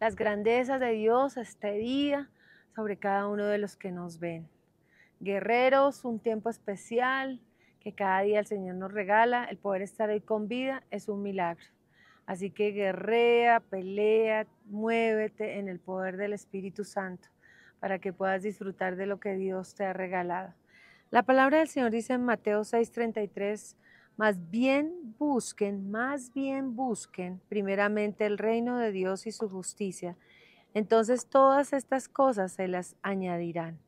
las grandezas de Dios este día sobre cada uno de los que nos ven. Guerreros, un tiempo especial que cada día el Señor nos regala, el poder estar ahí con vida es un milagro. Así que guerrea, pelea, muévete en el poder del Espíritu Santo para que puedas disfrutar de lo que Dios te ha regalado. La palabra del Señor dice en Mateo 6:33, más bien busquen, más bien busquen primeramente el reino de Dios y su justicia. Entonces todas estas cosas se las añadirán.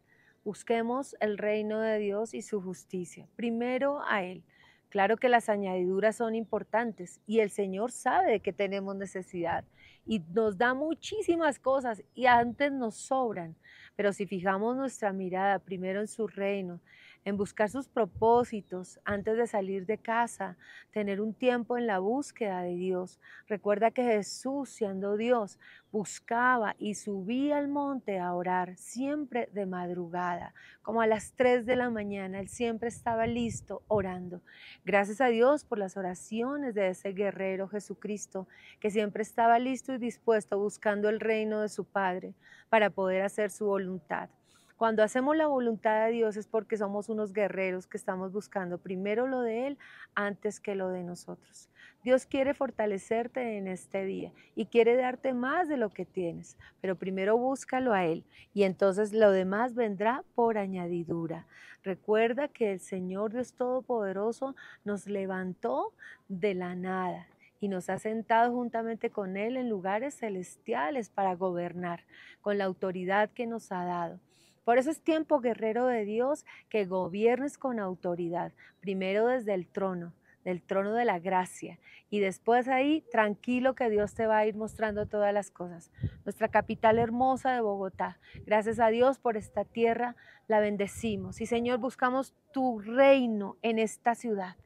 Busquemos el reino de Dios y su justicia. Primero a Él. Claro que las añadiduras son importantes y el Señor sabe que tenemos necesidad y nos da muchísimas cosas y antes nos sobran. Pero si fijamos nuestra mirada primero en su reino, en buscar sus propósitos antes de salir de casa, tener un tiempo en la búsqueda de Dios. Recuerda que Jesús, siendo Dios, buscaba y subía al monte a orar siempre de madrugada, como a las 3 de la mañana, él siempre estaba listo orando. Gracias a Dios por las oraciones de ese guerrero Jesucristo, que siempre estaba listo y dispuesto buscando el reino de su Padre para poder hacer su voluntad. Cuando hacemos la voluntad de Dios es porque somos unos guerreros que estamos buscando primero lo de Él antes que lo de nosotros. Dios quiere fortalecerte en este día y quiere darte más de lo que tienes, pero primero búscalo a Él y entonces lo demás vendrá por añadidura. Recuerda que el Señor Dios Todopoderoso nos levantó de la nada y nos ha sentado juntamente con Él en lugares celestiales para gobernar con la autoridad que nos ha dado. Por eso es tiempo, guerrero de Dios, que gobiernes con autoridad, primero desde el trono del trono de la gracia. Y después ahí, tranquilo que Dios te va a ir mostrando todas las cosas. Nuestra capital hermosa de Bogotá. Gracias a Dios por esta tierra, la bendecimos. Y Señor, buscamos tu reino en esta ciudad.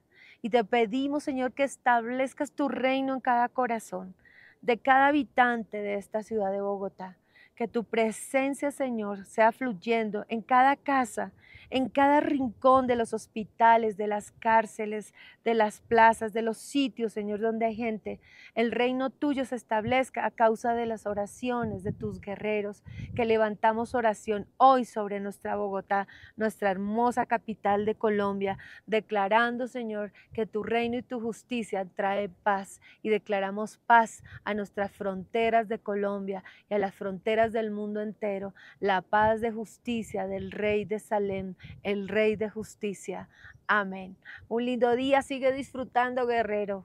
Y te pedimos, Señor, que establezcas tu reino en cada corazón, de cada habitante de esta ciudad de Bogotá que tu presencia, Señor, sea fluyendo en cada casa, en cada rincón de los hospitales, de las cárceles, de las plazas, de los sitios, Señor, donde hay gente. El reino tuyo se establezca a causa de las oraciones de tus guerreros, que levantamos oración hoy sobre nuestra Bogotá, nuestra hermosa capital de Colombia, declarando, Señor, que tu reino y tu justicia trae paz y declaramos paz a nuestras fronteras de Colombia y a las fronteras del mundo entero, la paz de justicia del Rey de Salem, el Rey de justicia. Amén. Un lindo día, sigue disfrutando, guerrero.